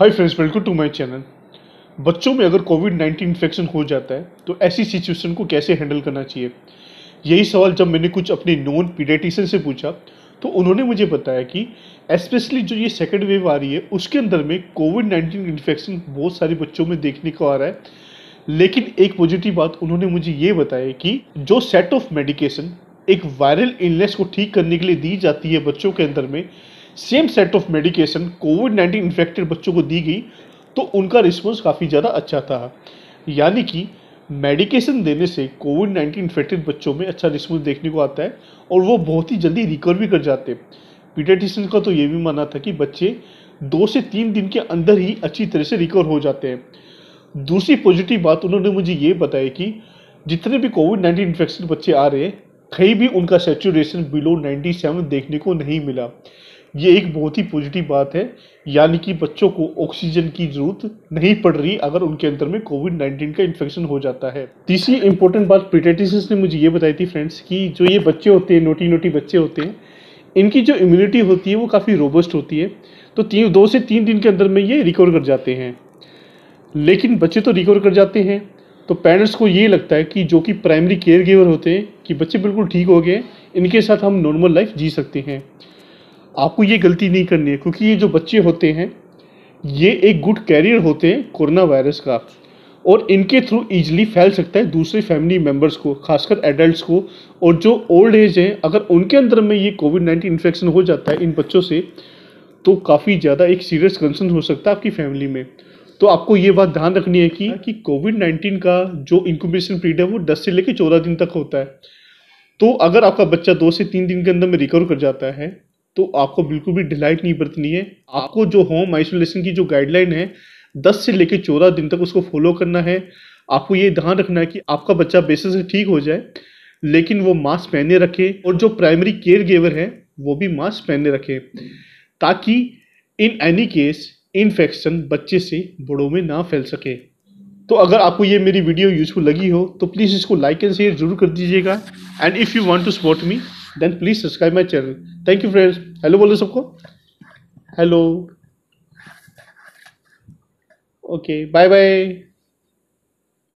Hi friends welcome to my channel बच्चों में अगर कोविड नाइन्टीन इन्फेक्शन हो जाता है तो ऐसी सिचुएशन को कैसे हैंडल करना चाहिए यही सवाल जब मैंने कुछ अपने नॉन पीडियाटिशन से पूछा तो उन्होंने मुझे बताया कि स्पेशली जो ये सेकेंड वेव आ रही है उसके अंदर में कोविड नाइन्टीन इन्फेक्शन बहुत सारे बच्चों में देखने को आ रहा है लेकिन एक पॉजिटिव बात उन्होंने मुझे ये बताया कि जो सेट ऑफ मेडिकेशन एक वायरल इलनेस को ठीक करने के लिए दी जाती है बच्चों के अंदर में same set of medication Covid nineteen infected बच्चों को दी गई तो उनका रिस्पॉन्स काफ़ी ज़्यादा अच्छा था यानी कि मेडिकेशन देने से कोविड नाइन्टीन इन्फेक्टेड बच्चों में अच्छा रिस्पॉन्स देखने को आता है और वो बहुत ही जल्दी रिकवर भी कर जाते हैं का तो ये भी मानना था कि बच्चे दो से तीन दिन के अंदर ही अच्छी तरह से रिकवर हो जाते हैं दूसरी पॉजिटिव बात उन्होंने मुझे ये बताया कि जितने भी कोविड नाइन्टीन इन्फेक्शन बच्चे आ रहे हैं कहीं भी उनका सेचुरेशन बिलो नाइन्टी देखने को नहीं मिला ये एक बहुत ही पॉजिटिव बात है यानी कि बच्चों को ऑक्सीजन की जरूरत नहीं पड़ रही अगर उनके अंदर में कोविड नाइन्टीन का इन्फेक्शन हो जाता है तीसरी इंपॉर्टेंट बात पीटेटिस ने मुझे ये बताई थी फ्रेंड्स कि जो ये बच्चे होते हैं नोटी नोटी बच्चे होते हैं इनकी जो इम्यूनिटी होती है वो काफ़ी रोबस्ट होती है तो तीन दो से तीन दिन के अंदर में ये रिकवर कर जाते हैं लेकिन बच्चे तो रिकवर कर जाते हैं तो पेरेंट्स को ये लगता है कि जो कि प्राइमरी केयर गिवर होते हैं कि बच्चे बिल्कुल ठीक हो गए इनके साथ हम नॉर्मल लाइफ जी सकते हैं आपको ये गलती नहीं करनी है क्योंकि ये जो बच्चे होते हैं ये एक गुड कैरियर होते हैं कोरोना वायरस का और इनके थ्रू ईजिली फैल सकता है दूसरे फैमिली मेम्बर्स को खासकर एडल्ट्स को और जो ओल्ड एज हैं अगर उनके अंदर में ये कोविड नाइन्टीन इन्फेक्शन हो जाता है इन बच्चों से तो काफ़ी ज़्यादा एक सीरियस कंसर्न हो सकता है आपकी फैमिली में तो आपको ये बात ध्यान रखनी है कि हाँ। कि कोविड नाइन्टीन का जो इंक्यूबेशन पीरियड है वो दस से लेकर चौदह दिन तक होता है तो अगर आपका बच्चा दो से तीन दिन के अंदर में रिकवर कर जाता है तो आपको बिल्कुल भी डिलाइट नहीं बरतनी है आपको जो होम आइसोलेशन की जो गाइडलाइन है दस से लेकर चौदह दिन तक उसको फॉलो करना है आपको ये ध्यान रखना है कि आपका बच्चा बेसिस से ठीक हो जाए लेकिन वो मास्क पहने रखे और जो प्राइमरी केयर गेवर है वो भी मास्क पहने रखे ताकि इन एनी केस इन्फेक्शन बच्चे से बड़ों में ना फैल सके तो अगर आपको ये मेरी वीडियो यूजफुल लगी हो तो प्लीज़ इसको लाइक एंड शेयर ज़रूर कर दीजिएगा and if you want to support me then please subscribe my channel thank you friends hello बोलो सबको हेलो ओके बाय बाय